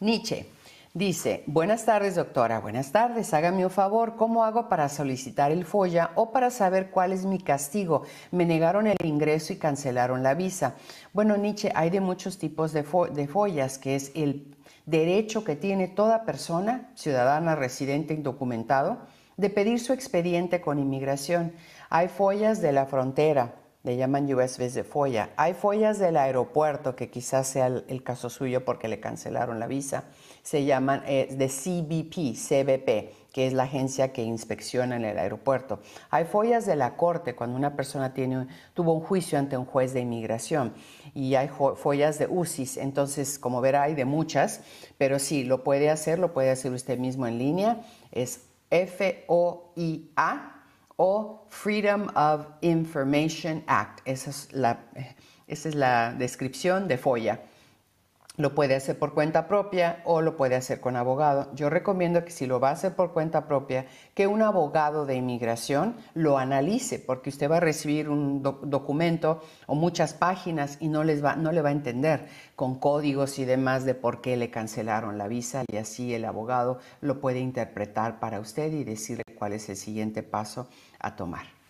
Nietzsche dice, buenas tardes doctora, buenas tardes, hágame un favor, ¿cómo hago para solicitar el FOIA o para saber cuál es mi castigo? Me negaron el ingreso y cancelaron la visa. Bueno, Nietzsche, hay de muchos tipos de, de follas, que es el derecho que tiene toda persona, ciudadana, residente, indocumentado, de pedir su expediente con inmigración. Hay follas de la frontera, le llaman US de FOIA. Hay follas del aeropuerto, que quizás sea el, caso suyo porque le cancelaron la visa, se llaman eh, de CBP, CBP, que es la agencia que inspecciona en el aeropuerto. Hay follas de la corte cuando una persona tiene, tuvo un juicio ante un juez de inmigración y hay follas de UCIS. Entonces, como verá, hay de muchas, pero sí, lo puede hacer, lo puede hacer usted mismo en línea. Es FOIA o Freedom of Information Act. Esa es la, esa es la descripción de FOIA. Lo puede hacer por cuenta propia o lo puede hacer con abogado. Yo recomiendo que si lo va a hacer por cuenta propia, que un abogado de inmigración lo analice, porque usted va a recibir un documento o muchas páginas y no, les va, no le va a entender con códigos y demás de por qué le cancelaron la visa y así el abogado lo puede interpretar para usted y decirle cuál es el siguiente paso a tomar.